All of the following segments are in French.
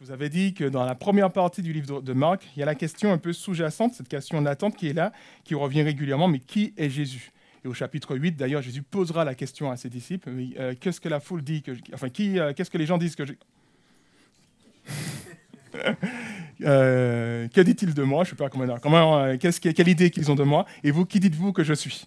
Je vous avais dit que dans la première partie du livre de Marc, il y a la question un peu sous-jacente, cette question d'attente qui est là, qui revient régulièrement, mais qui est Jésus et au chapitre 8, d'ailleurs, Jésus posera la question à ses disciples euh, qu'est-ce que la foule dit que Enfin, qui, euh, qu'est-ce que les gens disent que je... Euh, que dit-il de moi Je sais pas comment. comment euh, quelle idée qu'ils ont de moi Et vous, qui dites-vous que je suis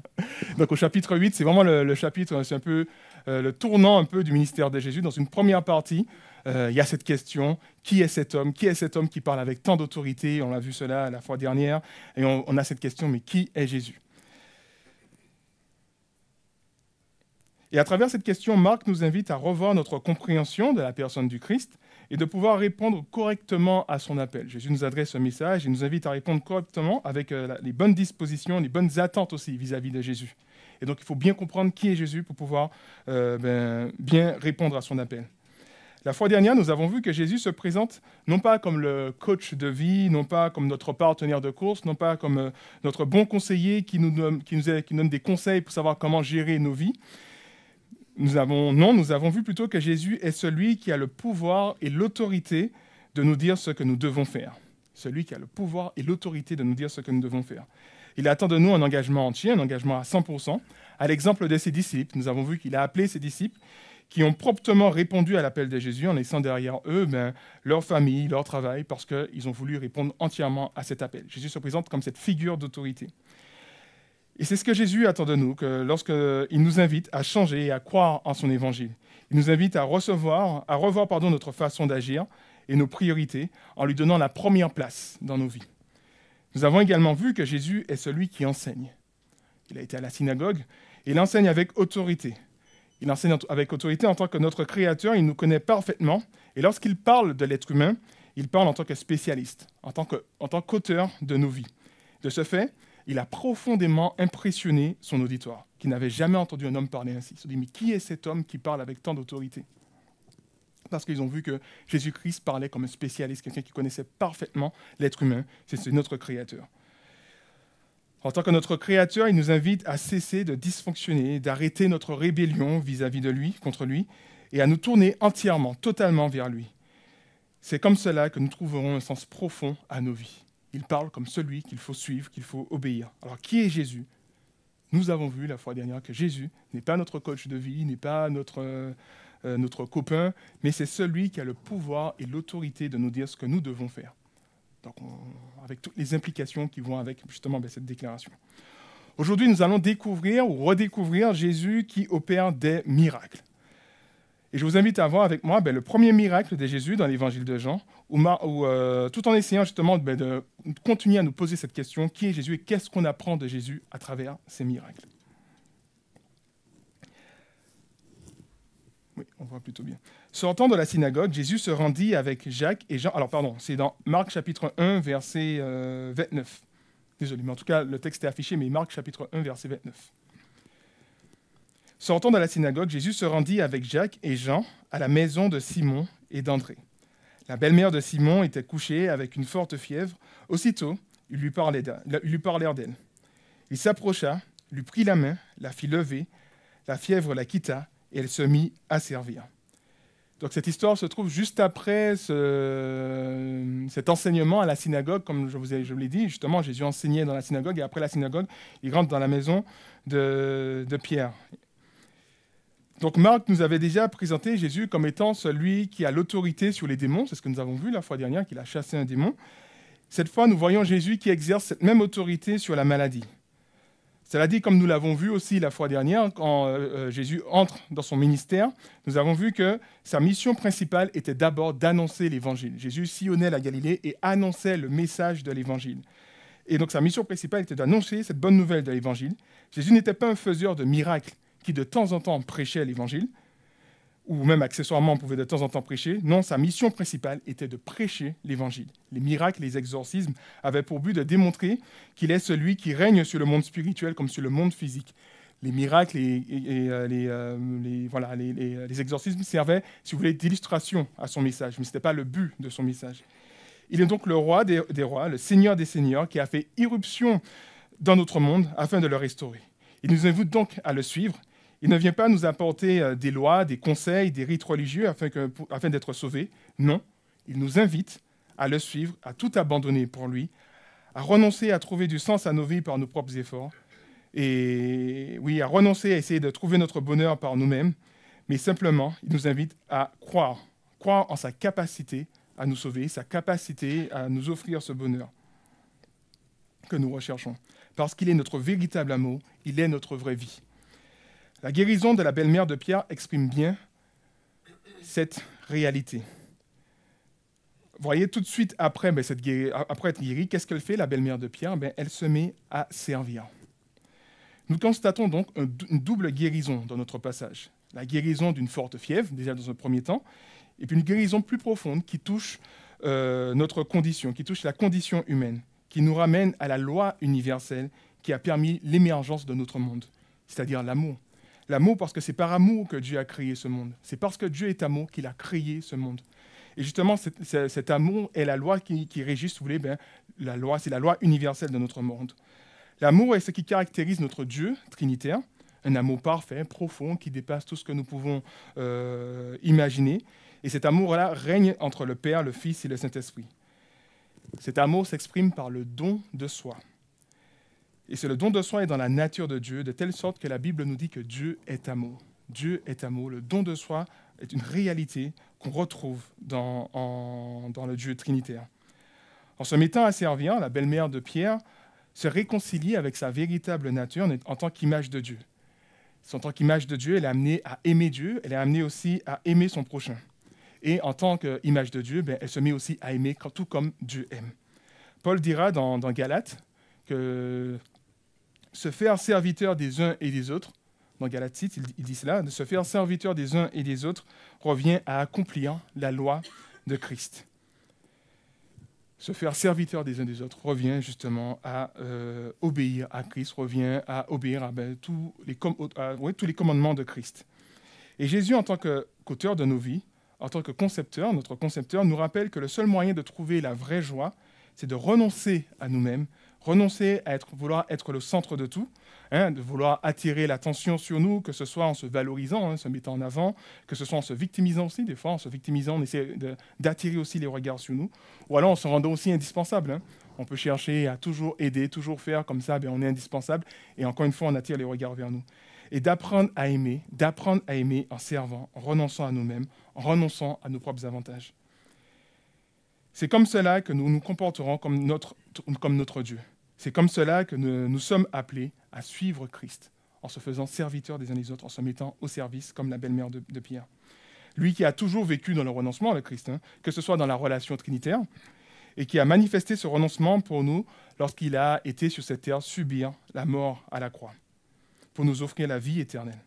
Donc au chapitre 8, c'est vraiment le chapitre, c'est un peu euh, le tournant un peu du ministère de Jésus. Dans une première partie, euh, il y a cette question qui est cet homme Qui est cet homme qui parle avec tant d'autorité On l'a vu cela la fois dernière. Et on, a cette question mais qui est Jésus Et à travers cette question, Marc nous invite à revoir notre compréhension de la personne du Christ et de pouvoir répondre correctement à son appel. Jésus nous adresse ce message et nous invite à répondre correctement avec euh, les bonnes dispositions, les bonnes attentes aussi vis à -vis de Jésus. Et donc il faut bien comprendre qui est Jésus pour pouvoir euh, ben, bien répondre à son appel. La fois dernière, nous avons vu que Jésus se présente non pas comme le coach de vie, non pas comme notre partenaire de course, non pas comme euh, notre bon conseiller qui nous donne, donne des conseils pour savoir comment gérer nos vies. non, nous avons vu plutôt que Jésus est celui qui a le pouvoir et l'autorité de nous dire ce que nous devons faire. Celui qui a le pouvoir et l'autorité de nous dire ce que nous devons faire. Il attend de nous un engagement entier, un engagement à 100%. À l'exemple de ses disciples, nous avons vu qu'il a appelé ses disciples qui ont promptement répondu à l'appel de Jésus en laissant derrière eux ben, leur famille, leur travail, parce qu'ils ont voulu répondre entièrement à cet appel. Jésus se présente comme cette figure d'autorité. Et c'est ce que Jésus attend de nous, que lorsqu'il nous invite à changer et à croire en son évangile. Il nous invite à recevoir, à revoir pardon, notre façon d'agir et nos priorités en lui donnant la première place dans nos vies. Nous avons également vu que Jésus est celui qui enseigne. Il a été à la synagogue et il enseigne avec autorité. Il enseigne avec autorité en tant que notre Créateur, il nous connaît parfaitement. Et lorsqu'il parle de l'être humain, il parle en tant que spécialiste, en tant, qu'auteur de nos vies. De ce fait, il a profondément impressionné son auditoire, qui n'avait jamais entendu un homme parler ainsi. Il se dit, mais qui est cet homme qui parle avec tant d'autorité parce qu'ils ont vu que Jésus-Christ parlait comme un spécialiste, quelqu'un qui connaissait parfaitement l'être humain. C'est notre Créateur. En tant que notre Créateur, il nous invite à cesser de dysfonctionner, d'arrêter notre rébellion vis-à-vis de lui, contre lui, et à nous tourner entièrement, totalement vers lui. C'est comme cela que nous trouverons un sens profond à nos vies. Il parle comme celui qu'il faut suivre, qu'il faut obéir. Alors qui est Jésus Nous avons vu la fois dernière que Jésus n'est pas notre coach de vie, n'est pas notre euh, euh, notre copain, mais c'est celui qui a le pouvoir et l'autorité de nous dire ce que nous devons faire. Donc, avec toutes les implications qui vont avec justement ben, cette déclaration. Aujourd'hui, nous allons découvrir ou redécouvrir Jésus qui opère des miracles. Et je vous invite à voir avec moi ben, le premier miracle de Jésus dans l'évangile de Jean, euh, tout en essayant justement ben, de continuer à nous poser cette question, qui est Jésus et qu'est-ce qu'on apprend de Jésus à travers ces miracles. Oui, on voit plutôt bien. Sortant de la synagogue, Jésus se rendit avec Jacques et Jean. Alors, pardon, c'est dans Marc chapitre 1, verset 29. Euh, Désolé, mais en tout cas, le texte est affiché, mais Marc chapitre 1, verset 29. Sortant de la synagogue, Jésus se rendit avec Jacques et Jean à la maison de Simon et d'André. La belle-mère de Simon était couchée avec une forte fièvre. Aussitôt, ils lui parlèrent d'elle. Il s'approcha, lui prit la main, la fit lever. La fièvre la quitta et elle se mit à servir. Donc cette histoire se trouve juste après cet enseignement à la synagogue, comme je vous ai, l'ai dit, justement Jésus enseignait dans la synagogue et après la synagogue, il rentre dans la maison de, de Pierre. Donc Marc nous avait déjà présenté Jésus comme étant celui qui a l'autorité sur les démons, c'est ce que nous avons vu la fois dernière qu'il a chassé un démon. Cette fois, nous voyons Jésus qui exerce cette même autorité sur la maladie. Cela dit, comme nous l'avons vu aussi la fois dernière, quand euh, euh, Jésus entre dans son ministère, nous avons vu que sa mission principale était d'abord d'annoncer l'Évangile. Jésus sillonnait la Galilée et annonçait le message de l'Évangile. Et donc sa mission principale était d'annoncer cette bonne nouvelle de l'Évangile. Jésus n'était pas un faiseur de miracles qui de temps en temps prêchait l'Évangile, ou même accessoirement on pouvait de temps en temps prêcher. Non, sa mission principale était de prêcher l'Évangile. Les miracles, les exorcismes avaient pour but de démontrer qu'il est celui qui règne sur le monde spirituel comme sur le monde physique. Les miracles et, euh, euh, les, voilà, euh, les, exorcismes servaient, si vous voulez, d'illustration à son message, mais ce n'était pas le but de son message. Il est donc le roi des rois, le seigneur des seigneurs, qui a fait irruption dans notre monde afin de le restaurer. Il nous invite donc à le suivre il ne vient pas nous apporter euh, des lois, des conseils, des rites religieux afin, d'être sauvés. Non, il nous invite à le suivre, à tout abandonner pour lui, à renoncer à trouver du sens à nos vies par nos propres efforts, et oui, à renoncer à essayer de trouver notre bonheur par nous-mêmes, mais simplement, il nous invite à croire, croire en sa capacité à nous sauver, sa capacité à nous offrir ce bonheur que nous recherchons. Parce qu'il est notre véritable amour, il est notre vraie vie. La guérison de la belle-mère de Pierre exprime bien cette réalité. Voyez, tout de suite après, ben, cette après être guérie, qu'est-ce qu'elle fait, la belle-mère de Pierre ben, Elle se met à servir. Nous constatons donc une double guérison dans notre passage. La guérison d'une forte fièvre, déjà dans un premier temps, et puis une guérison plus profonde qui touche euh, notre condition, qui touche la condition humaine, qui nous ramène à la loi universelle qui a permis l'émergence de notre monde, c'est-à-dire l'amour. L'amour parce que c'est par amour que Dieu a créé ce monde. C'est parce que Dieu est amour qu'il a créé ce monde. Et justement, cet, amour est la loi qui, régit, si vous voulez, ben, la loi, c'est la loi universelle de notre monde. L'amour est ce qui caractérise notre Dieu trinitaire, un amour parfait, profond, qui dépasse tout ce que nous pouvons euh, imaginer. Et cet amour-là règne entre le Père, le Fils et le Saint-Esprit. Cet amour s'exprime par le don de soi. Et c'est le don de soi est dans la nature de Dieu, de telle sorte que la Bible nous dit que Dieu est amour. Dieu est amour. Le don de soi est une réalité qu'on retrouve dans, le Dieu trinitaire. En se mettant à servir, la belle-mère de Pierre se réconcilie avec sa véritable nature en tant qu'image de Dieu. En tant qu'image de Dieu, elle est amenée à aimer Dieu, elle est amenée aussi à aimer son prochain. Et en tant qu'image de Dieu, ben, elle se met aussi à aimer tout comme Dieu aime. Paul dira dans, dans Galates que se faire serviteur des uns et des autres, dans Galatite, il, dit cela, de se faire serviteur des uns et des autres revient à accomplir la loi de Christ. Se faire serviteur des uns et des autres revient justement à euh, obéir à Christ, revient à obéir à, ben, tous, les tous les commandements de Christ. Et Jésus, en tant qu'auteur de nos vies, en tant que concepteur, notre concepteur, nous rappelle que le seul moyen de trouver la vraie joie, c'est de renoncer à nous-mêmes renoncer à vouloir être le centre de tout, hein, de vouloir attirer l'attention sur nous, que ce soit en se valorisant, en hein, se mettant en avant, que ce soit en se victimisant aussi, des fois en se victimisant, on essaie d'attirer aussi les regards sur nous, ou alors en se rendant aussi indispensable. Hein. On peut chercher à toujours aider, toujours faire comme ça, ben on est indispensable, et encore une fois, on attire les regards vers nous. Et d'apprendre à aimer, d'apprendre à aimer en servant, en renonçant à nous-mêmes, en renonçant à nos propres avantages. C'est comme cela que nous nous comporterons comme notre, comme notre Dieu. C'est comme cela que nous, sommes appelés à suivre Christ, en se faisant serviteurs des uns des autres, en se mettant au service comme la belle-mère de, Pierre. Lui qui a toujours vécu dans le renoncement, le Christ, hein, que ce soit dans la relation trinitaire, et qui a manifesté ce renoncement pour nous lorsqu'il a été sur cette terre subir la mort à la croix, pour nous offrir la vie éternelle.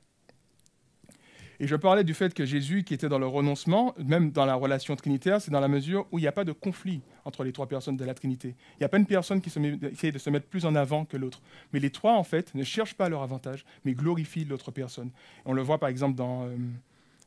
Et je parlais du fait que Jésus, qui était dans le renoncement, même dans la relation trinitaire, c'est dans la mesure où il n'y a pas de conflit entre les trois personnes de la Trinité. Il n'y a pas une personne qui essaie de se mettre plus en avant que l'autre. Mais les trois, en fait, ne cherchent pas leur avantage, mais glorifient l'autre personne. On le voit par exemple dans... Euh,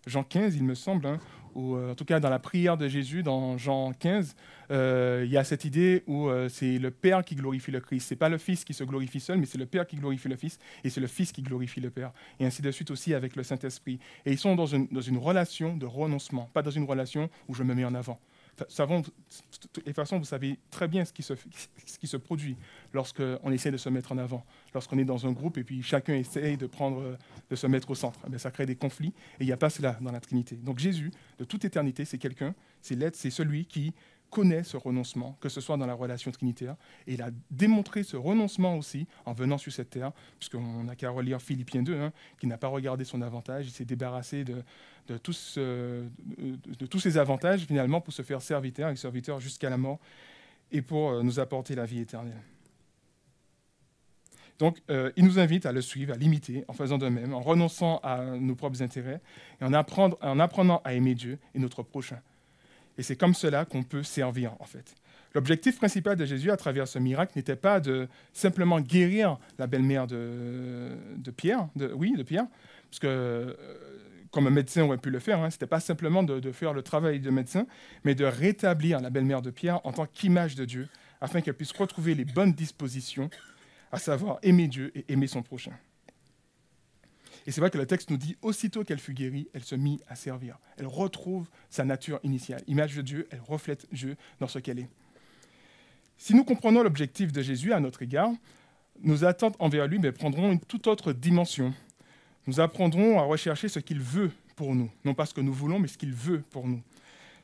Jean 15, il me semble, hein, ou euh, en tout cas dans la prière de Jésus, dans Jean 15, euh, il y a cette idée où euh, c'est le Père qui glorifie le Christ. n'est pas le Fils qui se glorifie seul, mais c'est le Père qui glorifie le Fils et c'est le Fils qui glorifie le Père. Et ainsi de suite aussi avec le Saint-Esprit. Et ils sont dans une, dans une relation de renoncement, pas dans une relation où je me mets en avant savons, de toutes les façons, vous savez très bien ce qui se, ce qui se produit lorsqu'on essaie de se mettre en avant, lorsqu'on est dans un groupe et puis chacun essaie de, prendre, euh, de se mettre au centre. mais eh ça crée des conflits et il n'y a pas cela dans la Trinité. Donc Jésus, de toute éternité, c'est quelqu'un, c'est l'être, c'est celui qui connaît ce renoncement, que ce soit dans la relation trinitaire, et il a démontré ce renoncement aussi en venant sur cette terre, puisqu'on n'a qu'à relire Philippiens 2, hein, qui n'a pas regardé son avantage, il s'est débarrassé euh, de, tous, ses avantages finalement pour se faire serviteur et serviteur jusqu'à la mort, et pour euh, nous apporter la vie éternelle. Donc, euh, il nous invite à le suivre, à l'imiter en faisant de même, en renonçant à nos propres intérêts et en apprenant à aimer Dieu et notre prochain. Et c'est comme cela qu'on peut servir, en fait. L'objectif principal de Jésus à travers ce miracle n'était pas de simplement guérir la belle-mère de, Pierre, oui, de Pierre, parce que euh, comme un médecin aurait pu le faire, hein, ce n'était pas simplement de, faire le travail de médecin, mais de rétablir la belle-mère de Pierre en tant qu'image de Dieu, afin qu'elle puisse retrouver les bonnes dispositions, à savoir aimer Dieu et aimer son prochain. Et c'est vrai que le texte nous dit, aussitôt qu'elle fut guérie, elle se mit à servir. Elle retrouve sa nature initiale. Image de Dieu, elle reflète Dieu dans ce qu'elle est. Si nous comprenons l'objectif de Jésus à notre égard, nos attentes envers lui mais prendront une toute autre dimension. Nous apprendrons à rechercher ce qu'il veut pour nous, non pas ce que nous voulons, mais ce qu'il veut pour nous.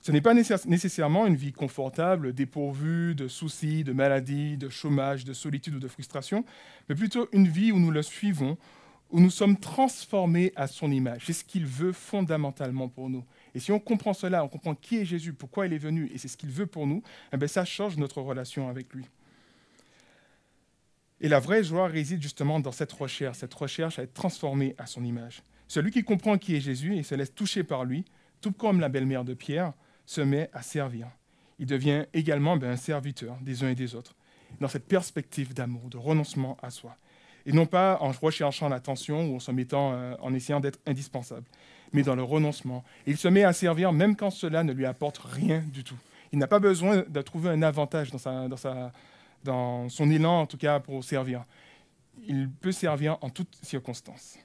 Ce n'est pas nécessairement une vie confortable, dépourvue de soucis, de maladies, de chômage, de solitude ou de frustration, mais plutôt une vie où nous le suivons, où nous sommes transformés à son image. C'est ce qu'il veut fondamentalement pour nous. Et si on comprend cela, on comprend qui est Jésus, pourquoi il est venu, et c'est ce qu'il veut pour nous, eh ça change notre relation avec lui. Et la vraie joie réside justement dans cette recherche, cette recherche à être transformé à son image. Celui qui comprend qui est Jésus et se laisse toucher par lui, tout comme la belle-mère de Pierre, se met à servir. Il devient également ben, un serviteur des uns et des autres, dans cette perspective d'amour, de renoncement à soi et non pas en recherchant l'attention ou en se mettant, euh, en essayant d'être indispensable, mais dans le renoncement. il se met à servir même quand cela ne lui apporte rien du tout. Il n'a pas besoin de trouver un avantage dans, son élan, en tout cas, pour servir. Il peut servir en toutes circonstances.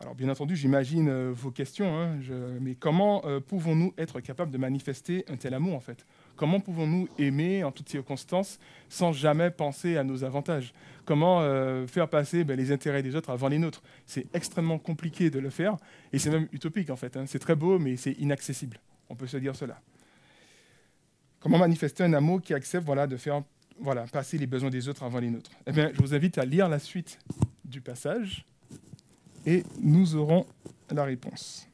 Alors bien entendu, j'imagine euh, vos questions, hein, mais comment euh, pouvons-nous être capables de manifester un tel amour en fait Comment pouvons-nous aimer en toutes circonstances sans jamais penser à nos avantages Comment euh, faire passer ben, les intérêts des autres avant les nôtres C'est extrêmement compliqué de le faire et c'est même utopique en fait. Hein. C'est très beau mais c'est inaccessible. On peut se dire cela. Comment manifester un amour qui accepte voilà, de faire passer les besoins des autres avant les nôtres eh bien, Je vous invite à lire la suite du passage et nous aurons la réponse.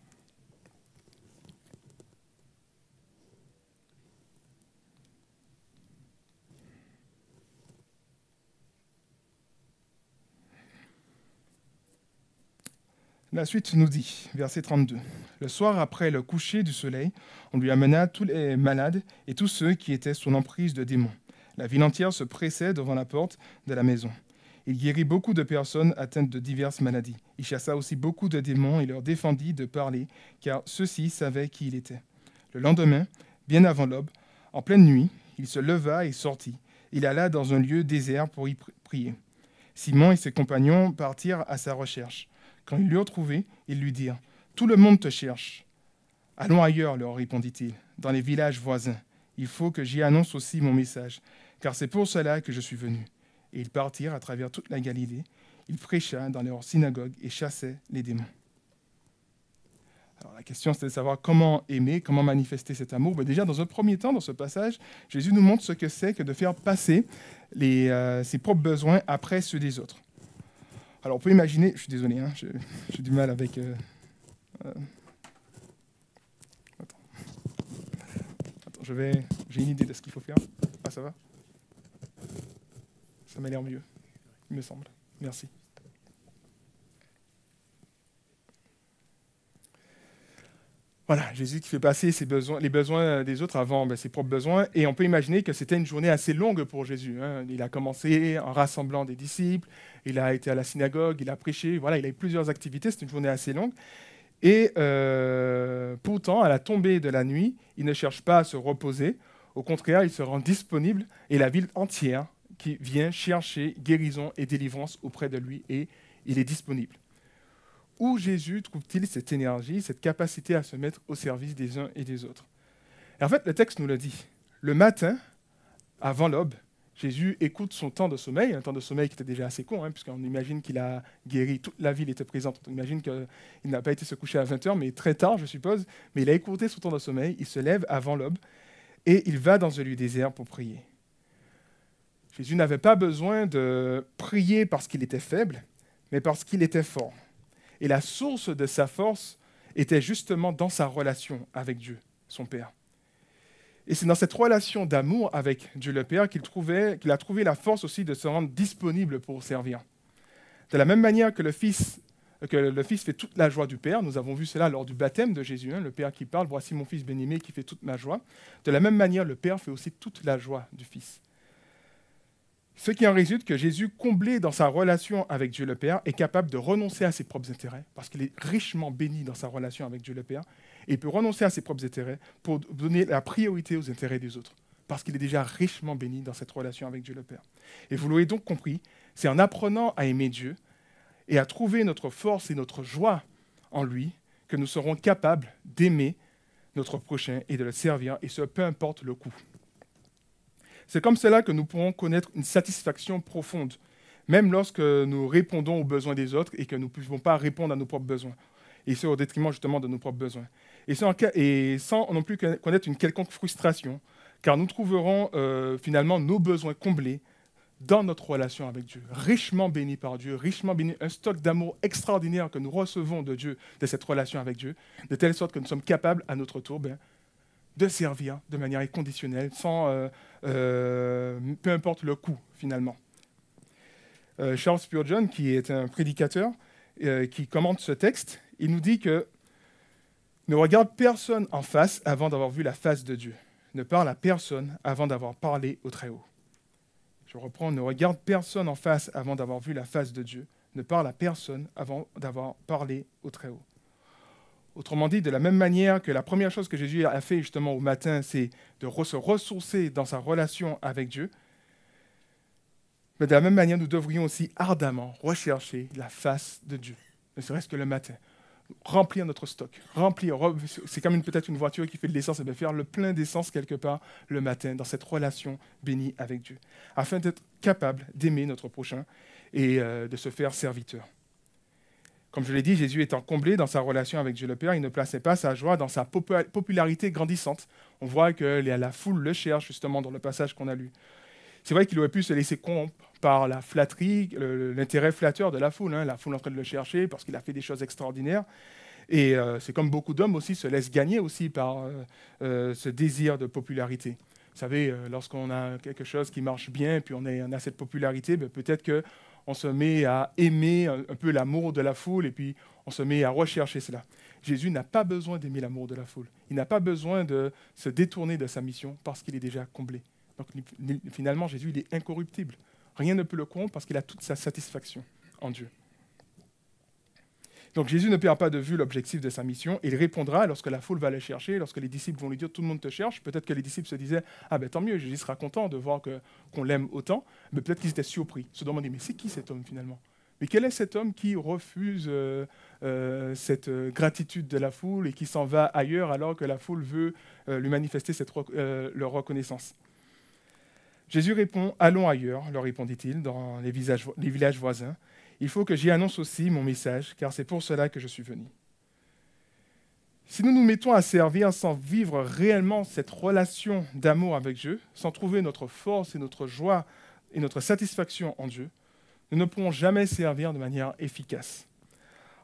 La suite nous dit, verset 32, Le soir après le coucher du soleil, on lui amena tous les malades et tous ceux qui étaient sous l'emprise de démons. La ville entière se pressait devant la porte de la maison. Il guérit beaucoup de personnes atteintes de diverses maladies. Il chassa aussi beaucoup de démons et leur défendit de parler, car ceux-ci savaient qui il était. Le lendemain, bien avant l'aube, en pleine nuit, il se leva et sortit. Il alla dans un lieu désert pour y prier. Simon et ses compagnons partirent à sa recherche. Quand ils l'eurent trouvé, ils lui dirent Tout le monde te cherche. Allons ailleurs, leur répondit-il, dans les villages voisins. Il faut que j'y annonce aussi mon message, car c'est pour cela que je suis venu. Et ils partirent à travers toute la Galilée. Il prêcha dans leurs synagogues et chassait les démons. Alors la question, c'était de savoir comment aimer, comment manifester cet amour. Mais ben, déjà, dans un premier temps, dans ce passage, Jésus nous montre ce que c'est que de faire passer euh, ses propres besoins après ceux des autres. Alors on peut imaginer, je suis désolé, hein, j'ai du mal avec... Euh, euh, attends. je vais... J'ai une idée de ce qu'il faut faire. Ah ça va Ça m'a l'air mieux, il me semble. Merci. Voilà, Jésus qui fait passer les besoins des autres avant ben, ses propres besoins. Et on peut imaginer que c'était une journée assez longue pour Jésus. Hein. Il a commencé en rassemblant des disciples, il a été à la synagogue, il a prêché, voilà, il a eu plusieurs activités, c'est une journée assez longue. Et euh, pourtant, à la tombée de la nuit, il ne cherche pas à se reposer. Au contraire, il se rend disponible et la ville entière qui vient chercher guérison et délivrance auprès de lui et il est disponible. Où Jésus trouve-t-il cette énergie, cette capacité à se mettre au service des uns et des autres En fait, le texte nous le dit. Le matin, avant l'aube, Jésus écoute son temps de sommeil, un temps de sommeil qui était déjà assez court, hein, puisqu'on imagine qu'il a guéri, toute la ville était présente. On imagine qu'il n'a pas été se coucher à 20h, mais très tard, je suppose. Mais il a écouté son temps de sommeil, il se lève avant l'aube et il va dans un lieu désert pour prier. Jésus n'avait pas besoin de prier parce qu'il était faible, mais parce qu'il était fort. Et la source de sa force était justement dans sa relation avec Dieu, son Père. Et c'est dans cette relation d'amour avec Dieu le Père qu'il a trouvé la force aussi de se rendre disponible pour servir. De la même manière que le Fils, fait toute la joie du Père, nous avons vu cela lors du baptême de Jésus, hein, le Père qui parle, voici mon Fils béni, qui fait toute ma joie. De la même manière, le Père fait aussi toute la joie du Fils. Ce qui en résulte que Jésus, comblé dans sa relation avec Dieu le Père, est capable de renoncer à ses propres intérêts, parce qu'il est richement béni dans sa relation avec Dieu le Père, et il peut renoncer à ses propres intérêts pour donner la priorité aux intérêts des autres, parce qu'il est déjà richement béni dans cette relation avec Dieu le Père. Et vous l'aurez donc compris, c'est en apprenant à aimer Dieu et à trouver notre force et notre joie en lui que nous serons capables d'aimer notre prochain et de le servir, et ce, peu importe le coût. C'est comme cela que nous pourrons connaître une satisfaction profonde, même lorsque nous répondons aux besoins des autres et que nous ne pouvons pas répondre à nos propres besoins et ce au détriment justement de nos propres besoins. Et sans, et sans non plus connaître une quelconque frustration, car nous trouverons euh, finalement nos besoins comblés dans notre relation avec Dieu, richement béni par Dieu, richement béni, un stock d'amour extraordinaire que nous recevons de Dieu, de cette relation avec Dieu, de telle sorte que nous sommes capables, à notre tour, ben, de servir de manière inconditionnelle, sans, euh, euh, peu importe le coût, finalement. Charles Spurgeon, qui est un prédicateur, euh, qui commente ce texte, il nous dit que ne regarde personne en face avant d'avoir vu la face de Dieu. Ne parle à personne avant d'avoir parlé au Très-Haut. Je reprends, ne regarde personne en face avant d'avoir vu la face de Dieu. Ne parle à personne avant d'avoir parlé au Très-Haut. Autrement dit, de la même manière que la première chose que Jésus a fait justement au matin, c'est de se ressourcer dans sa relation avec Dieu, mais de la même manière, nous devrions aussi ardemment rechercher la face de Dieu, ne serait-ce que le matin. Remplir notre stock, remplir, c'est comme peut-être une voiture qui fait de l'essence, et eh bien faire le plein d'essence quelque part le matin dans cette relation bénie avec Dieu, afin d'être capable d'aimer notre prochain et euh, de se faire serviteur. Comme je l'ai dit, Jésus étant comblé dans sa relation avec Dieu le Père, il ne plaçait pas sa joie dans sa popularité grandissante. On voit que la foule le cherche justement dans le passage qu'on a lu. C'est vrai qu'il aurait pu se laisser compter par la flatterie, l'intérêt flatteur de la foule. Hein. La foule en train de le chercher parce qu'il a fait des choses extraordinaires. Et euh, c'est comme beaucoup d'hommes aussi se laissent gagner aussi par euh, euh, ce désir de popularité. Vous savez, lorsqu'on a quelque chose qui marche bien, puis on, a cette popularité, ben, peut-être que on se met à aimer un, un peu l'amour de la foule, et puis on se met à rechercher cela. Jésus n'a pas besoin d'aimer l'amour de la foule. Il n'a pas besoin de se détourner de sa mission parce qu'il est déjà comblé. Donc finalement, Jésus, il est incorruptible. Rien ne peut le corrompre parce qu'il a toute sa satisfaction en Dieu. Donc Jésus ne perd pas de vue l'objectif de sa mission. il répondra lorsque la foule va le chercher, lorsque les disciples vont lui dire tout le monde te cherche. Peut-être que les disciples se disaient ah ben tant mieux, Jésus sera content de voir qu'on l'aime autant. Mais peut-être qu'ils étaient surpris, se demandaient mais c'est qui cet homme finalement Mais quel est cet homme qui refuse euh, euh, cette euh, gratitude de la foule et qui s'en va ailleurs alors que la foule veut lui manifester leur reconnaissance Jésus répond Allons ailleurs, leur répondit-il, dans les, les villages voisins. Il faut que j'y annonce aussi mon message, car c'est pour cela que je suis venu. Si nous nous mettons à servir sans vivre réellement cette relation d'amour avec Dieu, sans trouver notre force et notre joie et notre satisfaction en Dieu, nous ne pourrons jamais servir de manière efficace.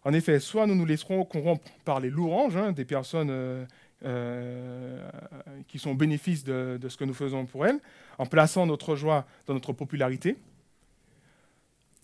En effet, soit nous nous laisserons corrompre par les louanges hein, des personnes euh, euh, qui sont au bénéfice de, ce que nous faisons pour elles, en plaçant notre joie dans notre popularité.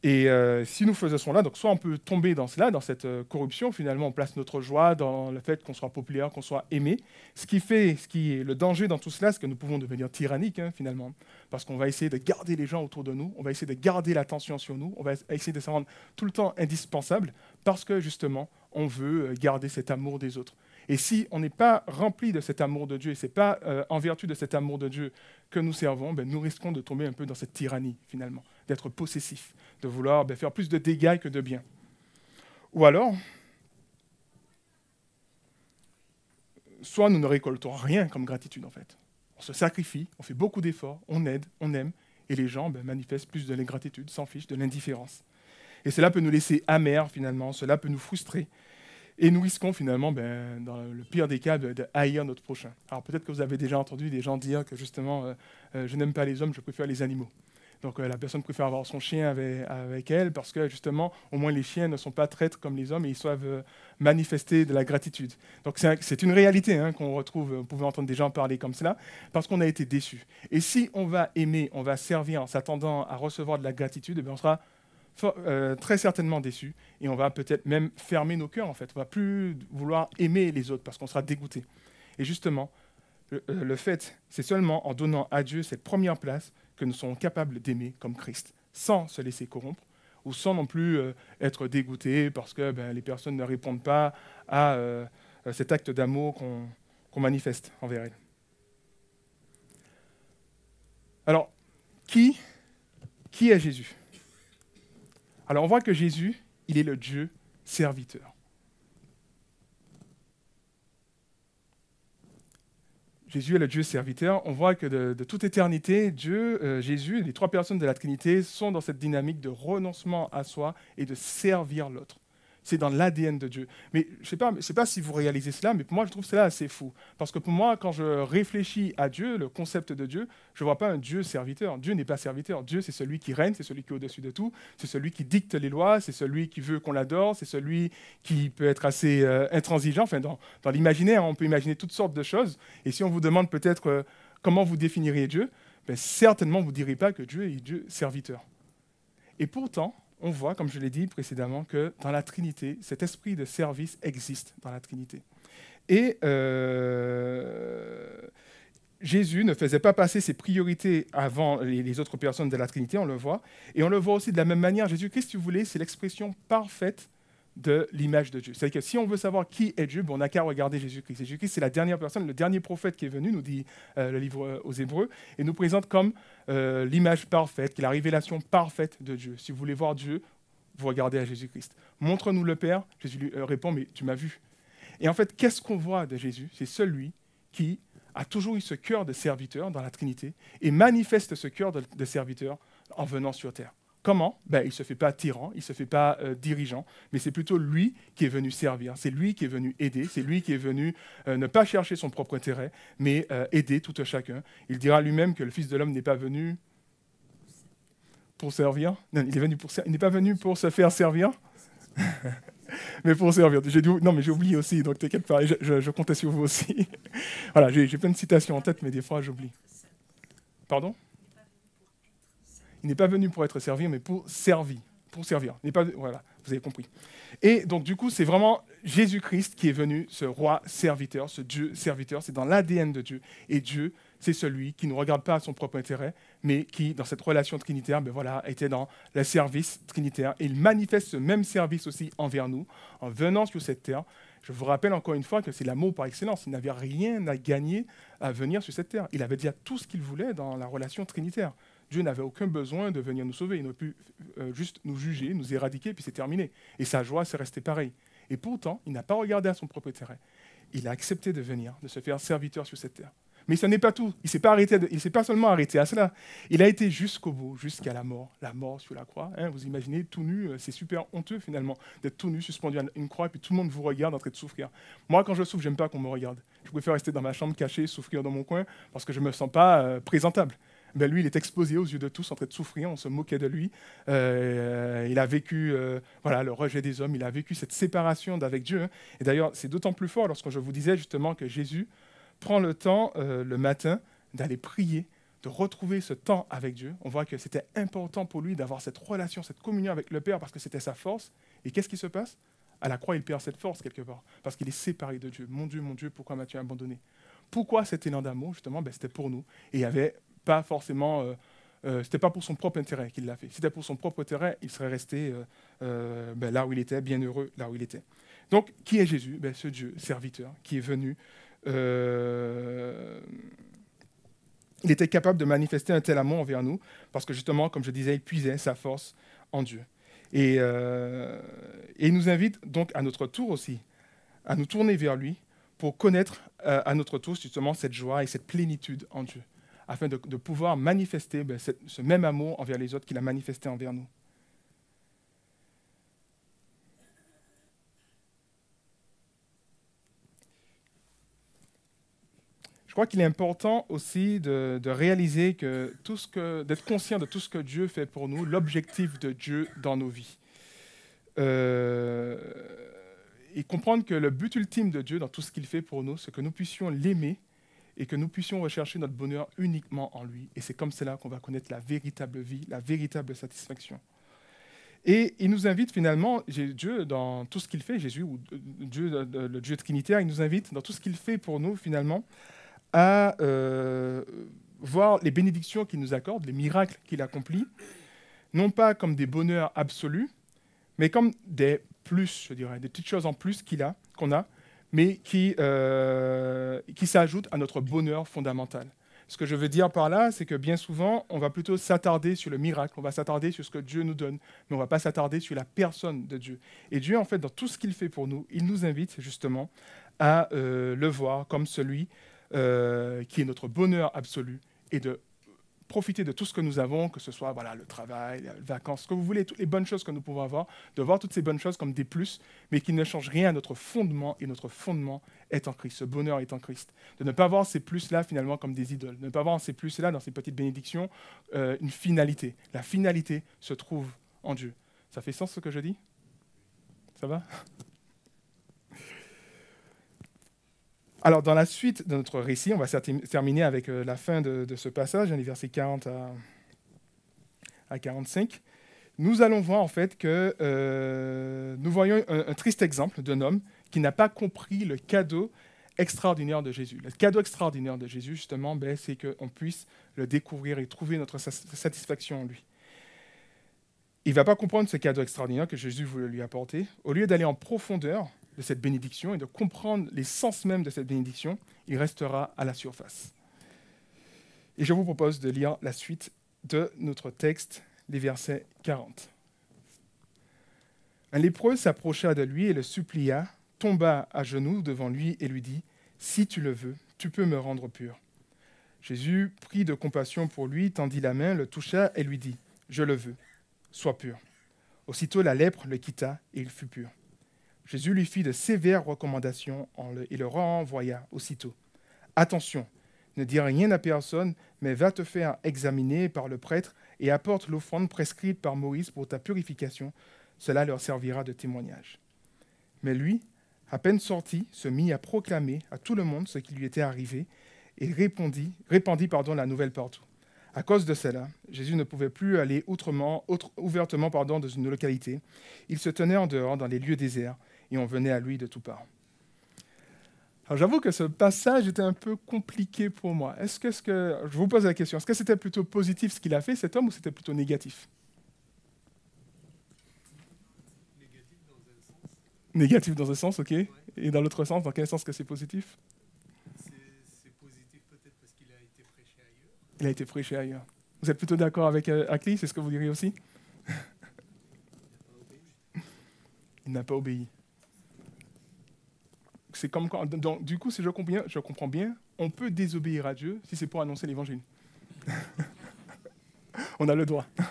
Et euh, si nous faisons cela, donc soit on peut tomber dans cela, dans cette euh, corruption, finalement on place notre joie dans le fait qu'on soit populaire, qu'on soit aimé, ce qui fait, ce qui est le danger dans tout cela, c'est que nous pouvons devenir tyranniques hein, finalement, parce qu'on va essayer de garder les gens autour de nous, on va essayer de garder l'attention sur nous, on va essayer de se rendre tout le temps indispensable, parce que justement on veut garder cet amour des autres. Et si on n'est pas rempli de cet amour de Dieu, et ce n'est pas euh, en vertu de cet amour de Dieu que nous servons, ben, nous risquons de tomber un peu dans cette tyrannie, finalement, d'être possessif, de vouloir ben, faire plus de dégâts que de bien. Ou alors, soit nous ne récoltons rien comme gratitude, en fait. On se sacrifie, on fait beaucoup d'efforts, on aide, on aime, et les gens ben, manifestent plus de l'ingratitude, s'en fichent, de l'indifférence. Et cela peut nous laisser amers finalement, cela peut nous frustrer, et nous risquons finalement, ben, dans le pire des cas, de, haïr notre prochain. Alors peut-être que vous avez déjà entendu des gens dire que justement, euh, euh, je n'aime pas les hommes, je préfère les animaux. Donc euh, la personne préfère avoir son chien avec, avec, elle parce que justement, au moins les chiens ne sont pas traîtres comme les hommes et ils savent manifester de la gratitude. Donc c'est une réalité hein, qu'on retrouve, on pouvait entendre des gens parler comme cela, parce qu'on a été déçus. Et si on va aimer, on va servir en s'attendant à recevoir de la gratitude, eh on sera euh, très certainement déçus et on va peut-être même fermer nos cœurs en fait. On va plus vouloir aimer les autres parce qu'on sera dégoûté. Et justement, euh, le, fait, c'est seulement en donnant à Dieu cette première place que nous serons capables d'aimer comme Christ, sans se laisser corrompre ou sans non plus euh, être dégoûté parce que ben, les personnes ne répondent pas à cet acte d'amour qu'on manifeste envers elles. Alors, qui, qui est Jésus alors on voit que Jésus, il est le Dieu serviteur. Jésus est le Dieu serviteur. On voit que de, toute éternité, Dieu, euh, Jésus, les trois personnes de la Trinité sont dans cette dynamique de renoncement à soi et de servir l'autre. C'est dans l'ADN de Dieu. Mais je ne sais, pas, si vous réalisez cela, mais pour moi, je trouve cela assez fou. Parce que pour moi, quand je réfléchis à Dieu, le concept de Dieu, je ne vois pas un Dieu serviteur. Dieu n'est pas serviteur. Dieu, c'est celui qui règne, c'est celui qui est au-dessus de tout, c'est celui qui dicte les lois, c'est celui qui veut qu'on l'adore, c'est celui qui peut être assez euh, intransigeant. Enfin, dans, l'imaginaire, on peut imaginer toutes sortes de choses. Et si on vous demande peut-être euh, comment vous définiriez Dieu, ben, certainement vous ne direz pas que Dieu est Dieu serviteur. Et pourtant, on voit, comme je l'ai dit précédemment, que dans la Trinité, cet esprit de service existe dans la Trinité. Et euh, Jésus ne faisait pas passer ses priorités avant les autres personnes de la Trinité, on le voit. Et on le voit aussi de la même manière. Jésus-Christ, si vous voulez, c'est l'expression parfaite de l'image de Dieu. C'est-à-dire que si on veut savoir qui est Dieu, on n'a qu'à regarder Jésus-Christ. Jésus-Christ, c'est la dernière personne, le dernier prophète qui est venu, nous dit euh, le livre aux Hébreux, et nous présente comme euh, l'image parfaite, qui la révélation parfaite de Dieu. Si vous voulez voir Dieu, vous regardez à Jésus-Christ. Montre-nous le Père. Jésus lui euh, répond, mais tu m'as vu. Et en fait, qu'est-ce qu'on voit de Jésus C'est celui qui a toujours eu ce cœur de serviteur dans la Trinité et manifeste ce cœur de serviteur en venant sur terre. Comment ben, Il ne se fait pas tyran, il ne se fait pas euh, dirigeant, mais c'est plutôt lui qui est venu servir, c'est lui qui est venu aider, c'est lui qui est venu euh, ne pas chercher son propre intérêt, mais euh, aider tout un chacun. Il dira lui-même que le Fils de l'homme n'est pas venu pour servir. Non, il est venu pour il n'est pas venu pour se faire servir. mais pour servir. J'ai non, mais j'ai oublié aussi, donc t'inquiète je, je, comptais sur vous aussi. voilà, j'ai plein de citations en tête, mais des fois j'oublie. Pardon il n'est pas venu pour être servi, mais pour servir. Pour servir. pas, voilà, vous avez compris. Et donc, du coup, c'est vraiment Jésus-Christ qui est venu, ce roi serviteur, ce Dieu serviteur. C'est dans l'ADN de Dieu. Et Dieu, c'est celui qui ne regarde pas à son propre intérêt, mais qui, dans cette relation trinitaire, ben voilà, était dans le service trinitaire. Et il manifeste ce même service aussi envers nous, en venant sur cette terre. Je vous rappelle encore une fois que c'est l'amour par excellence. Il n'avait rien à gagner à venir sur cette terre. Il avait déjà tout ce qu'il voulait dans la relation trinitaire. Dieu n'avait aucun besoin de venir nous sauver. Il aurait pu euh, juste nous juger, nous éradiquer, puis c'est terminé. Et sa joie, c'est resté pareil. Et pourtant, il n'a pas regardé à son propre intérêt. Il a accepté de venir, de se faire serviteur sur cette terre. Mais ce n'est pas tout. Il s'est pas s'est pas seulement arrêté à cela. Il a été jusqu'au bout, jusqu'à la mort, la mort sur la croix. Hein, vous imaginez tout nu, euh, c'est super honteux finalement d'être tout nu, suspendu à une croix, et puis tout le monde vous regarde en train de souffrir. Moi, quand je souffre, j'aime pas qu'on me regarde. Je préfère rester dans ma chambre cachée, souffrir dans mon coin, parce que je me sens pas euh, présentable. Ben, lui, il est exposé aux yeux de tous, en train de souffrir, on se moquait de lui. Euh, il a vécu euh, voilà, le rejet des hommes, il a vécu cette séparation avec Dieu. Hein. Et d'ailleurs, c'est d'autant plus fort lorsque je vous disais justement que Jésus prend le temps euh, le matin d'aller prier, de retrouver ce temps avec Dieu. On voit que c'était important pour lui d'avoir cette relation, cette communion avec le Père parce que c'était sa force. Et qu'est-ce qui se passe À la croix, il perd cette force quelque part parce qu'il est séparé de Dieu. Mon Dieu, mon Dieu, pourquoi m'as-tu abandonné pourquoi cet élan d'amour, justement, ben, c'était pour nous. Et il y avait pas forcément. Euh, euh, c'était pas pour son propre intérêt qu'il l'a fait. c'était pour son propre intérêt, il serait resté euh, ben, là où il était, bien heureux là où il était. Donc, qui est Jésus ben, Ce Dieu serviteur qui est venu. il était capable de manifester un tel amour envers nous, parce que justement, comme je disais, il puisait sa force en Dieu. Et, et il nous invite donc à notre tour aussi, à nous tourner vers lui pour connaître à notre tour justement cette joie et cette plénitude en Dieu afin de, pouvoir manifester ben, ce même amour envers les autres qu'il a manifesté envers nous. Je crois qu'il est important aussi de, réaliser que tout ce que, d'être conscient de tout ce que Dieu fait pour nous, l'objectif de Dieu dans nos vies. Euh, et comprendre que le but ultime de Dieu dans tout ce qu'il fait pour nous, c'est que nous puissions l'aimer et que nous puissions rechercher notre bonheur uniquement en lui. Et c'est comme cela qu'on va connaître la véritable vie, la véritable satisfaction. Et il nous invite finalement, Dieu dans tout ce qu'il fait, Jésus ou euh, euh, euh, le Dieu trinitaire, il nous invite dans tout ce qu'il fait pour nous finalement à voir les bénédictions qu'il nous accorde, les miracles qu'il accomplit, non pas comme des bonheurs absolus, mais comme des plus, je dirais, des petites choses en plus qu'il a, qu'on a, mais qui, euh, qui s'ajoute à notre bonheur fondamental. Ce que je veux dire par là, c'est que bien souvent, on va plutôt s'attarder sur le miracle, on va s'attarder sur ce que Dieu nous donne, mais on ne va pas s'attarder sur la personne de Dieu. Et Dieu, en fait, dans tout ce qu'il fait pour nous, il nous invite justement à euh, le voir comme celui euh, qui est notre bonheur absolu et de profiter de tout ce que nous avons, que ce soit voilà, le travail, les vacances, ce que vous voulez, toutes les bonnes choses que nous pouvons avoir, de voir toutes ces bonnes choses comme des plus, mais qui ne changent rien à notre fondement, et notre fondement est en Christ, ce bonheur est en Christ. De ne pas voir ces plus-là finalement comme des idoles, de ne pas voir ces plus-là dans ces petites bénédictions euh, une finalité. La finalité se trouve en Dieu. Ça fait sens ce que je dis Ça va Alors, dans la suite de notre récit, on va terminer avec euh, la fin de, ce passage, hein, les 40 à, 45. Nous allons voir en fait que euh, nous voyons un, triste exemple d'un homme qui n'a pas compris le cadeau extraordinaire de Jésus. Le cadeau extraordinaire de Jésus, justement, ben, c'est qu'on puisse le découvrir et trouver notre satisfaction en lui. Il ne va pas comprendre ce cadeau extraordinaire que Jésus voulait lui apporter. Au lieu d'aller en profondeur de cette bénédiction et de comprendre les sens même de cette bénédiction, il restera à la surface. Et je vous propose de lire la suite de notre texte, les versets 40. Un lépreux s'approcha de lui et le supplia, tomba à genoux devant lui et lui dit, Si tu le veux, tu peux me rendre pur. Jésus, pris de compassion pour lui, tendit la main, le toucha et lui dit, Je le veux, sois pur. Aussitôt la lèpre le quitta et il fut pur. Jésus lui fit de sévères recommandations et le renvoya aussitôt. Attention, ne dis rien à personne, mais va te faire examiner par le prêtre et apporte l'offrande prescrite par Moïse pour ta purification. Cela leur servira de témoignage. Mais lui, à peine sorti, se mit à proclamer à tout le monde ce qui lui était arrivé et répandit, répandit pardon, la nouvelle partout. À cause de cela, Jésus ne pouvait plus aller ouvertement pardon, dans une localité. Il se tenait en dehors, dans les lieux déserts, et on venait à lui de tout part. Alors j'avoue que ce passage était un peu compliqué pour moi. Est-ce que, je vous pose la question, est-ce que c'était plutôt positif ce qu'il a fait cet homme ou c'était plutôt négatif Négatif dans un sens. Négatif dans un sens, ok. Et dans l'autre sens, dans quel sens que c'est positif C'est positif peut-être parce qu'il a été prêché ailleurs. Il a été prêché ailleurs. Vous êtes plutôt d'accord avec euh, c'est ce que vous diriez aussi Il n'a pas obéi comme quand, du coup, si je comprends, bien, on peut désobéir à Dieu si c'est pour annoncer l'évangile. on a le droit.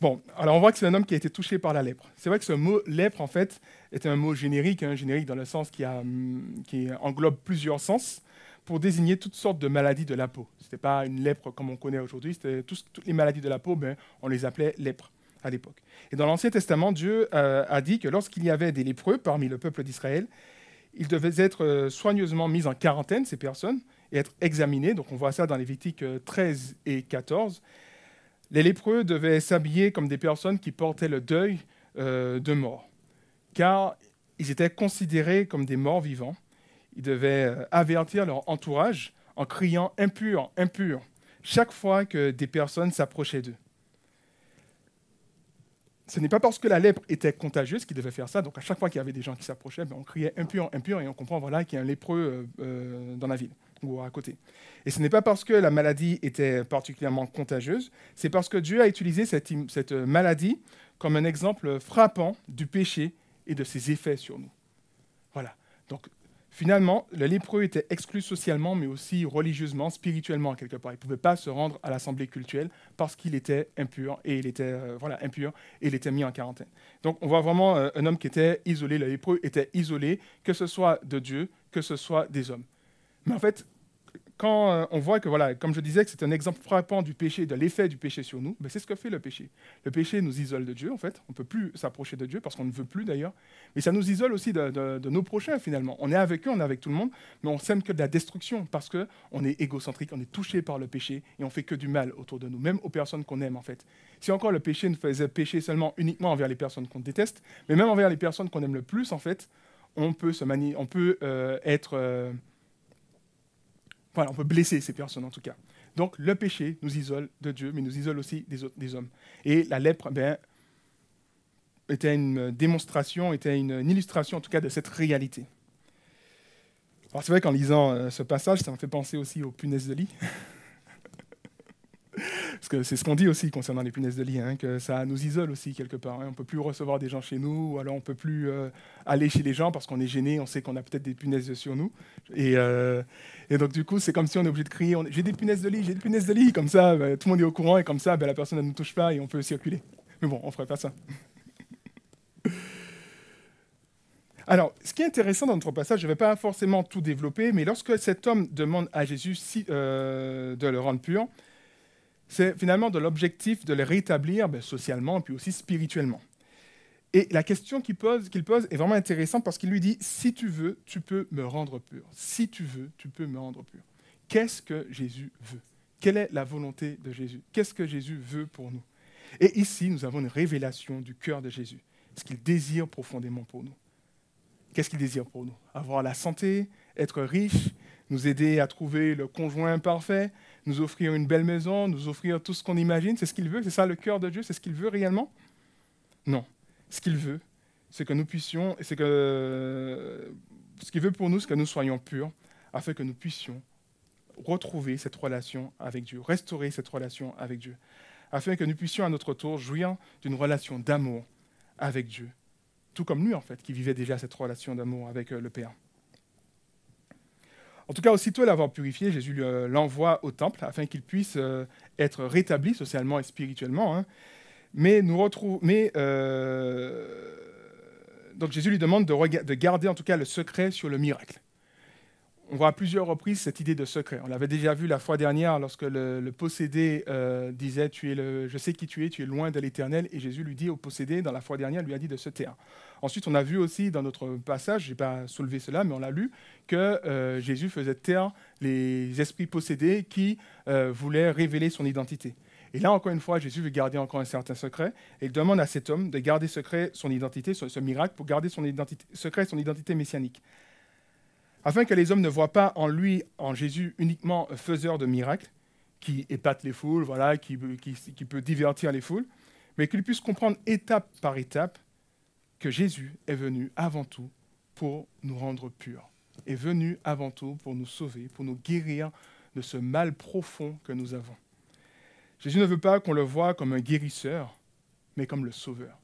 Bon, alors on voit que c'est un homme qui a été touché par la lèpre. C'est vrai que ce mot lèpre, en fait, est un mot générique, un hein, générique dans le sens hum, qui, englobe plusieurs sens, pour désigner toutes sortes de maladies de la peau. Ce n'était pas une lèpre comme on connaît aujourd'hui, c'était toutes les maladies de la peau, ben, on les appelait lèpre à l'époque. Et dans l'Ancien Testament, Dieu euh, a dit que lorsqu'il y avait des lépreux parmi le peuple d'Israël, ils devaient être euh, soigneusement mis en quarantaine, ces personnes, et être examinés. Donc on voit ça dans Lévitique 13 euh, et 14. Les lépreux devaient s'habiller comme des personnes qui portaient le deuil de mort, car ils étaient considérés comme des morts vivants. Ils devaient avertir leur entourage en criant impur, impur, chaque fois que des personnes s'approchaient d'eux. Ce n'est pas parce que la lèpre était contagieuse qu'il devait faire ça. Donc à chaque fois qu'il y avait des gens qui s'approchaient, ben, on criait impur, impur, et on comprend voilà, qu'il y a un lépreux euh, euh, dans la ville ou à côté. Et ce n'est pas parce que la maladie était particulièrement contagieuse, c'est parce que Dieu a utilisé cette, cette maladie comme un exemple frappant du péché et de ses effets sur nous. Voilà. Donc Finalement, le lépreux était exclu socialement, mais aussi religieusement, spirituellement quelque part. Il ne pouvait pas se rendre à l'assemblée culturelle parce qu'il était impur et il était euh, voilà impur et il était mis en quarantaine. Donc, on voit vraiment euh, un homme qui était isolé. Le lépreux était isolé, que ce soit de Dieu, que ce soit des hommes. Mais en fait, quand euh, on voit que, voilà, comme je disais, que c'est un exemple frappant du péché, de l'effet du péché sur nous, ben c'est ce que fait le péché. Le péché nous isole de Dieu, en fait. On ne peut plus s'approcher de Dieu parce qu'on ne veut plus, d'ailleurs. Mais ça nous isole aussi de, nos prochains, finalement. On est avec eux, on est avec tout le monde, mais on sème que de la destruction parce qu'on est égocentrique, on est touché par le péché et on fait que du mal autour de nous, même aux personnes qu'on aime, en fait. Si encore le péché nous faisait pécher seulement uniquement envers les personnes qu'on déteste, mais même envers les personnes qu'on aime le plus, en fait, on peut, se on peut euh, être... Euh, voilà, on peut blesser ces personnes en tout cas. Donc le péché nous isole de Dieu, mais nous isole aussi des, autres, des hommes. Et la lèpre ben, était une démonstration, était une, illustration en tout cas de cette réalité. Alors c'est vrai qu'en lisant euh, ce passage, ça me fait penser aussi aux punaises de lit. Parce que c'est ce qu'on dit aussi concernant les punaises de lit, hein, que ça nous isole aussi quelque part. Hein. On ne peut plus recevoir des gens chez nous, ou alors on ne peut plus euh, aller chez les gens parce qu'on est gêné, on sait qu'on a peut-être des punaises sur nous. Et, euh, donc du coup, c'est comme si on est obligé de crier, j'ai des punaises de lit, j'ai des punaises de lit, comme ça, bah, tout le monde est au courant, et comme ça, bah, la personne ne nous touche pas et on peut circuler. Mais bon, on ne ferait pas ça. Alors, ce qui est intéressant dans notre passage, je ne vais pas forcément tout développer, mais lorsque cet homme demande à Jésus euh, de le rendre pur, c'est finalement de l'objectif de les rétablir socialement socialement, puis aussi spirituellement. Et la question qu'il pose, pose, est vraiment intéressante parce qu'il lui dit, si tu veux, tu peux me rendre pur. Si tu veux, tu peux me rendre pur. Qu'est-ce que Jésus veut Quelle est la volonté de Jésus Qu'est-ce que Jésus veut pour nous Et ici, nous avons une révélation du cœur de Jésus, ce qu'il désire profondément pour nous. Qu'est-ce qu'il désire pour nous Avoir la santé, être riche, nous aider à trouver le conjoint parfait, nous offrir une belle maison, nous offrir tout ce qu'on imagine. C'est ce qu'il veut, c'est ça le cœur de Dieu, c'est ce qu'il veut réellement Non. Ce qu'il veut, c'est que nous puissions, c'est que ce qu'il veut pour nous, c'est que nous soyons purs, afin que nous puissions retrouver cette relation avec Dieu, restaurer cette relation avec Dieu, afin que nous puissions à notre tour jouir d'une relation d'amour avec Dieu, tout comme lui en fait, qui vivait déjà cette relation d'amour avec euh, le Père. En tout cas, aussitôt l'avoir purifié, Jésus l'envoie au temple afin qu'il puisse euh, être rétabli socialement et spirituellement. Hein. Mais, nous mais euh, donc Jésus lui demande de, de, garder en tout cas le secret sur le miracle on voit à plusieurs reprises cette idée de secret. On l'avait déjà vu la fois dernière lorsque le, possédé euh, disait tu es le, Je sais qui tu es, tu es loin de l'éternel. Et Jésus lui dit au possédé, dans la fois dernière, lui a dit de se taire. Ensuite, on a vu aussi dans notre passage, je n'ai pas soulevé cela, mais on l'a lu, que euh, Jésus faisait taire les esprits possédés qui euh, voulaient révéler son identité. Et là, encore une fois, Jésus veut garder encore un certain secret. Et il demande à cet homme de garder secret son identité, ce, ce miracle, pour garder son identité, secret son identité messianique afin que les hommes ne voient pas en lui, en Jésus, uniquement un faiseur de miracles, qui épate les foules, voilà, qui, peut divertir les foules, mais qu'ils puissent comprendre étape par étape que Jésus est venu avant tout pour nous rendre purs, est venu avant tout pour nous sauver, pour nous guérir de ce mal profond que nous avons. Jésus ne veut pas qu'on le voie comme un guérisseur, mais comme le sauveur.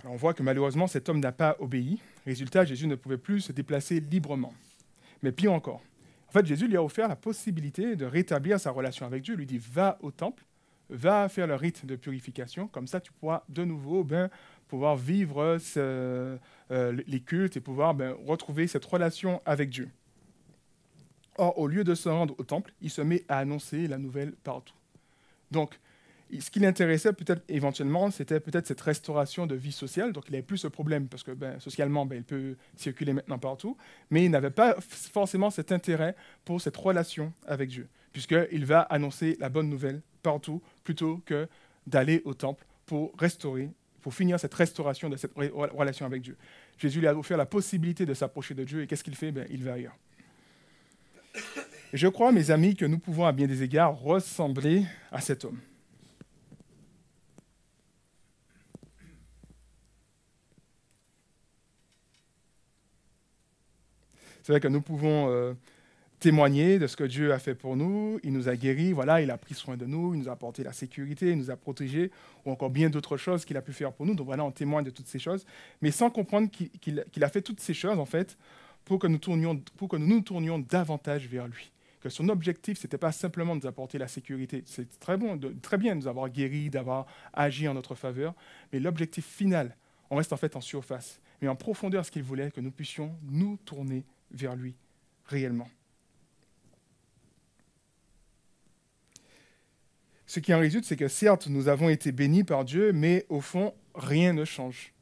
Alors on voit que malheureusement cet homme n'a pas obéi, Résultat, Jésus ne pouvait plus se déplacer librement. Mais pire encore, en fait, Jésus lui a offert la possibilité de rétablir sa relation avec Dieu. Il lui dit, va au temple, va faire le rite de purification, comme ça tu pourras de nouveau ben, pouvoir vivre ce, euh, les cultes et pouvoir ben, retrouver cette relation avec Dieu. Or, au lieu de se rendre au temple, il se met à annoncer la nouvelle partout. Donc, ce qui l'intéressait peut-être éventuellement, c'était peut-être cette restauration de vie sociale. Donc, il n'avait plus ce problème parce que ben, socialement, ben, il peut circuler maintenant partout, mais il n'avait pas forcément cet intérêt pour cette relation avec Dieu, puisqu'il va annoncer la bonne nouvelle partout plutôt que d'aller au temple pour restaurer, pour finir cette restauration de cette relation avec Dieu. Jésus lui a offert la possibilité de s'approcher de Dieu et qu'est-ce qu'il fait ben, Il va ailleurs. Je crois, mes amis, que nous pouvons à bien des égards ressembler à cet homme. C'est vrai que nous pouvons euh, témoigner de ce que Dieu a fait pour nous. Il nous a guéris, voilà, il a pris soin de nous, il nous a apporté la sécurité, il nous a protégés, ou encore bien d'autres choses qu'il a pu faire pour nous. Donc voilà, on témoigne de toutes ces choses, mais sans comprendre qu'il a fait toutes ces choses, en fait, pour que nous, tournions, pour que nous nous tournions davantage vers lui. Que son objectif, ce n'était pas simplement de nous apporter la sécurité. C'est très, bon, très bien de nous avoir guéris, d'avoir agi en notre faveur, mais l'objectif final, on reste en fait en surface. Mais en profondeur, ce qu'il voulait, que nous puissions nous tourner vers lui réellement. Ce qui en résulte, c'est que certes, nous avons été bénis par Dieu, mais au fond, rien ne change.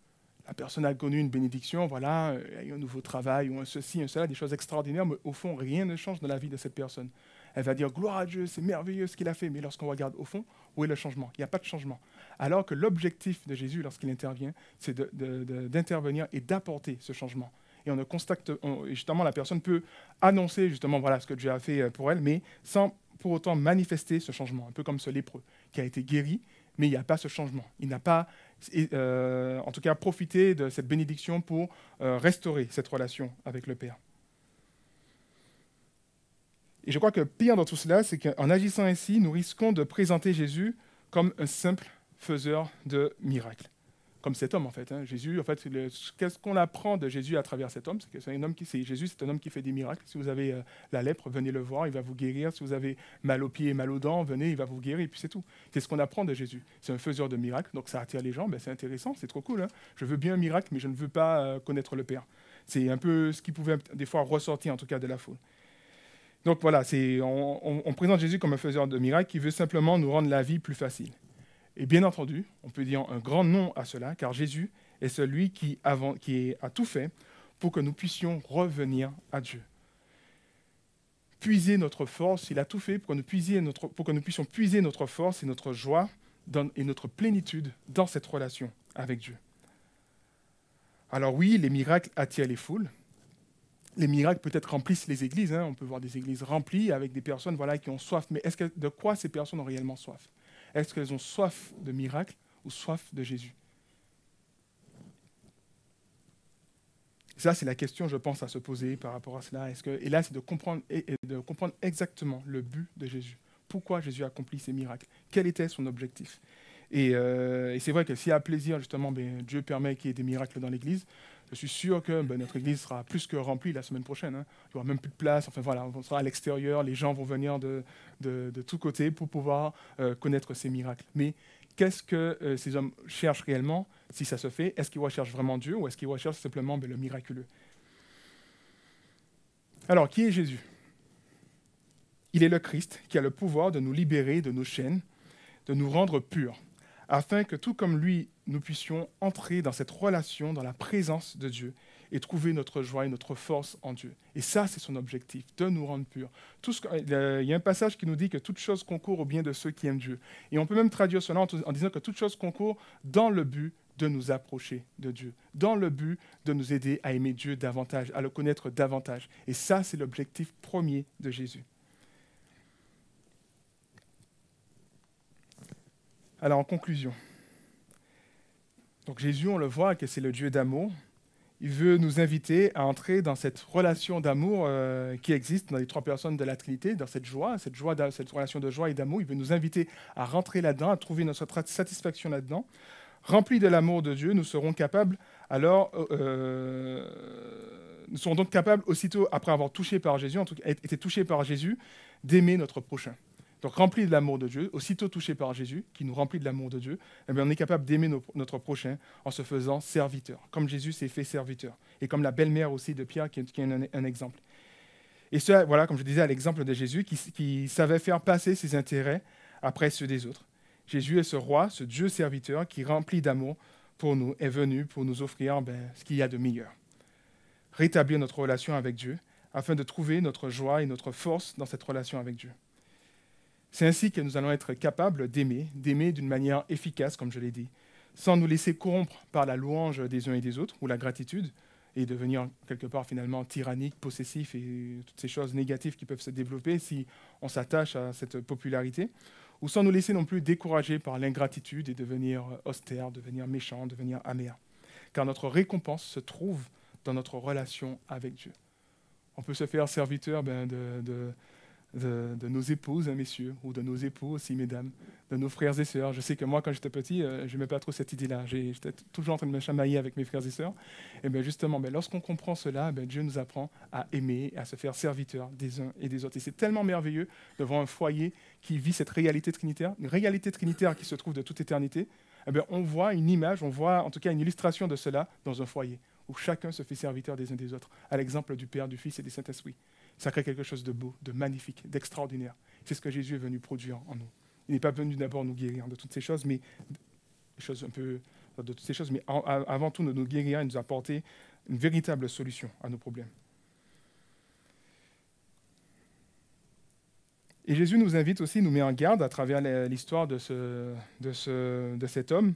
La personne a connu une bénédiction, voilà, euh, un nouveau travail, ou un ceci, un cela, des choses extraordinaires, mais au fond, rien ne change dans la vie de cette personne. Elle va dire gloire à Dieu, c'est merveilleux ce qu'il a fait, mais lorsqu'on regarde au fond, où est le changement Il n'y a pas de changement. Alors que l'objectif de Jésus, lorsqu'il intervient, c'est d'intervenir et d'apporter ce changement et on ne constate, justement, la personne peut annoncer justement voilà ce que Dieu a fait euh, pour elle, mais sans pour autant manifester ce changement, un peu comme ce lépreux qui a été guéri, mais il n'y a pas ce changement. Il n'a pas, euh, en tout cas, profité de cette bénédiction pour euh, restaurer cette relation avec le Père. Et je crois que pire dans tout cela, c'est qu'en agissant ainsi, nous risquons de présenter Jésus comme un simple faiseur de miracles comme cet homme en fait. Hein. Jésus, en fait, qu'est-ce qu'on apprend de Jésus à travers cet homme C'est que c'est un homme qui, Jésus, c'est un homme qui fait des miracles. Si vous avez euh, la lèpre, venez le voir, il va vous guérir. Si vous avez mal aux pieds et mal aux dents, venez, il va vous guérir. puis c'est tout. C'est ce qu'on apprend de Jésus. C'est un faiseur de miracles, donc ça attire les gens. Ben, c'est intéressant, c'est trop cool. Hein. Je veux bien un miracle, mais je ne veux pas euh, connaître le Père. C'est un peu ce qui pouvait des fois ressortir en tout cas de la foule. Donc voilà, on, on présente Jésus comme un faiseur de miracles qui veut simplement nous rendre la vie plus facile. Et bien entendu, on peut dire un grand nom à cela, car Jésus est celui qui, a tout fait pour que nous puissions revenir à Dieu. Puiser notre force, il a tout fait pour que nous, puiser notre, puissions puiser notre force et notre joie et notre plénitude dans cette relation avec Dieu. Alors oui, les miracles attirent les foules. Les miracles peut-être remplissent les églises. Hein. On peut voir des églises remplies avec des personnes voilà, qui ont soif. Mais est-ce de quoi ces personnes ont réellement soif est-ce qu'elles ont soif de miracles ou soif de Jésus Ça, c'est la question, je pense, à se poser par rapport à cela. et là, c'est de comprendre, et, de comprendre exactement le but de Jésus. Pourquoi Jésus accomplit ces miracles Quel était son objectif Et, euh, c'est vrai que si à plaisir, justement, ben, Dieu permet qu'il y ait des miracles dans l'Église, je suis sûr que ben, notre église sera plus que remplie la semaine prochaine. Hein. Il n'y aura même plus de place. Enfin voilà, on sera à l'extérieur. Les gens vont venir de, tous côtés pour pouvoir euh, connaître ces miracles. Mais qu'est-ce que euh, ces hommes cherchent réellement si ça se fait Est-ce qu'ils recherchent vraiment Dieu ou est-ce qu'ils recherchent simplement ben, le miraculeux Alors, qui est Jésus Il est le Christ qui a le pouvoir de nous libérer de nos chaînes, de nous rendre purs afin que tout comme lui, nous puissions entrer dans cette relation, dans la présence de Dieu, et trouver notre joie et notre force en Dieu. Et ça, c'est son objectif, de nous rendre purs. Tout euh, il y a un passage qui nous dit que toute chose concourt au bien de ceux qui aiment Dieu. Et on peut même traduire cela en disant que toute chose concourt dans le but de nous approcher de Dieu, dans le but de nous aider à aimer Dieu davantage, à le connaître davantage. Et ça, c'est l'objectif premier de Jésus. Alors en conclusion, donc Jésus, on le voit, que c'est le Dieu d'amour. Il veut nous inviter à entrer dans cette relation d'amour euh, qui existe dans les trois personnes de la Trinité, dans cette joie, cette, joie, cette relation de joie et d'amour. Il veut nous inviter à rentrer là-dedans, à trouver notre satisfaction là-dedans. Remplis de l'amour de Dieu, nous serons capables, alors, euh, nous serons donc capables, aussitôt après avoir touché par Jésus, en tout été touchés par Jésus, d'aimer notre prochain. Donc rempli de l'amour de Dieu, aussitôt touché par Jésus, qui nous remplit de l'amour de Dieu, eh on est capable d'aimer notre prochain en se faisant serviteur, comme Jésus s'est fait serviteur, et comme la belle-mère aussi de Pierre, qui est, un, exemple. Et ce, voilà, comme je disais, à l'exemple de Jésus, qui, qui savait faire passer ses intérêts après ceux des autres. Jésus est ce roi, ce Dieu serviteur qui rempli d'amour pour nous, est venu pour nous offrir ben, ce qu'il y a de meilleur. Rétablir notre relation avec Dieu afin de trouver notre joie et notre force dans cette relation avec Dieu. C'est ainsi que nous allons être capables d'aimer, d'aimer d'une manière efficace, comme je l'ai dit, sans nous laisser corrompre par la louange des uns et des autres ou la gratitude, et devenir quelque part finalement tyrannique, possessif et toutes ces choses négatives qui peuvent se développer si on s'attache à cette popularité, ou sans nous laisser non plus décourager par l'ingratitude et devenir austère, devenir méchant, devenir amer. Car notre récompense se trouve dans notre relation avec Dieu. On peut se faire serviteur ben, de de, nos épouses, hein, messieurs, ou de nos époux aussi, mesdames, de nos frères et sœurs. Je sais que moi, quand j'étais petit, euh, je n'aimais pas trop cette idée-là. J'étais toujours en train de me chamailler avec mes frères et sœurs. Et bien justement, ben, lorsqu'on comprend cela, ben, Dieu nous apprend à aimer, à se faire serviteur des uns et des autres. Et c'est tellement merveilleux de voir un foyer qui vit cette réalité trinitaire, une réalité trinitaire qui se trouve de toute éternité. Eh bien, on voit une image, on voit en tout cas une illustration de cela dans un foyer où chacun se fait serviteur des uns des autres, à l'exemple du Père, du Fils et des saints esprit ça crée quelque chose de beau, de magnifique, d'extraordinaire. C'est ce que Jésus est venu produire en nous. Il n'est pas venu d'abord nous guérir de toutes ces choses, mais choses un peu de toutes ces choses, mais avant tout nous guérir et nous apporter une véritable solution à nos problèmes. Et Jésus nous invite aussi, nous met en garde à travers l'histoire de, ce, de, de cet homme,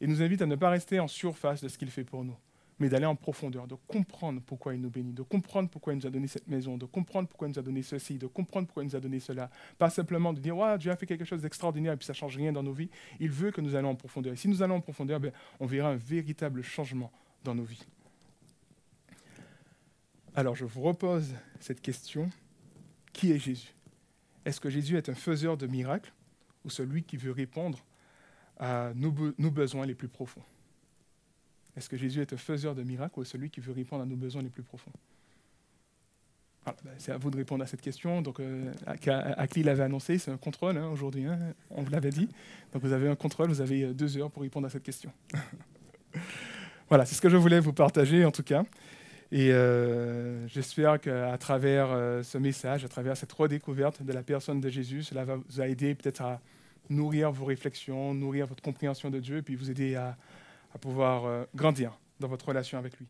et nous invite à ne pas rester en surface de ce qu'il fait pour nous mais d'aller en profondeur, de comprendre pourquoi il nous bénit, de comprendre pourquoi il nous a donné cette maison, de comprendre pourquoi il nous a donné ceci, de comprendre pourquoi il nous a donné cela. Pas simplement de dire, Dieu a fait quelque chose d'extraordinaire et puis ça ne change rien dans nos vies. Il veut que nous allions en profondeur. Et si nous allons en profondeur, ben, on verra un véritable changement dans nos vies. Alors je vous repose cette question. Qui est Jésus Est-ce que Jésus est un faiseur de miracles ou celui qui veut répondre à nos besoins les plus profonds est-ce que Jésus est un faiseur de miracles ou celui qui veut répondre à nos besoins les plus profonds ben, C'est à vous de répondre à cette question. Donc, Akli euh, l'avait annoncé, c'est un contrôle hein, aujourd'hui, hein, on vous l'avait dit. Donc vous avez un contrôle, vous avez euh, deux heures pour répondre à cette question. voilà, c'est ce que je voulais vous partager en tout cas. Et euh, j'espère qu'à travers ce message, à travers cette redécouverte de la personne de Jésus, cela va vous aider peut-être à nourrir vos réflexions, nourrir votre compréhension de Dieu, puis vous aider à, à pouvoir euh, grandir dans votre relation avec lui.